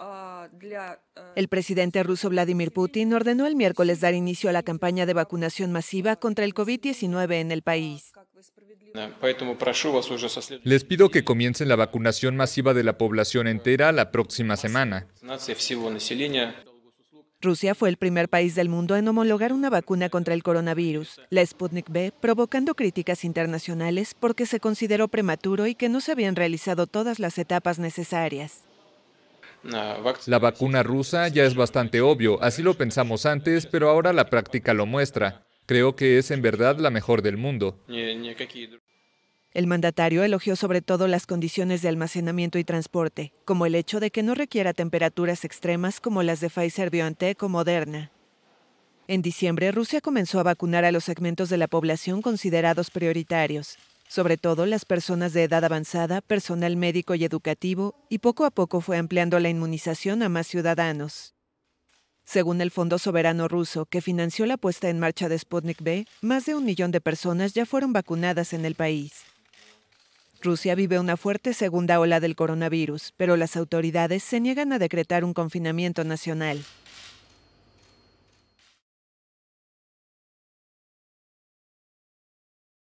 Э, el presidente ruso Vladimir Putin ordenó el miércoles dar inicio a la campaña de vacunación masiva contra el COVID-19 en el país. Les pido que comiencen la vacunación masiva de la población entera la próxima semana. Rusia fue el primer país del mundo en homologar una vacuna contra el coronavirus, la Sputnik B, provocando críticas internacionales porque se consideró prematuro y que no se habían realizado todas las etapas necesarias. La vacuna rusa ya es bastante obvio, así lo pensamos antes, pero ahora la práctica lo muestra. Creo que es en verdad la mejor del mundo. El mandatario elogió sobre todo las condiciones de almacenamiento y transporte, como el hecho de que no requiera temperaturas extremas como las de Pfizer BioNTech o Moderna. En diciembre, Rusia comenzó a vacunar a los segmentos de la población considerados prioritarios, sobre todo las personas de edad avanzada, personal médico y educativo, y poco a poco fue ampliando la inmunización a más ciudadanos. Según el Fondo Soberano Ruso, que financió la puesta en marcha de Sputnik V, más de un millón de personas ya fueron vacunadas en el país. Rusia vive una fuerte segunda ola del coronavirus, pero las autoridades se niegan a decretar un confinamiento nacional.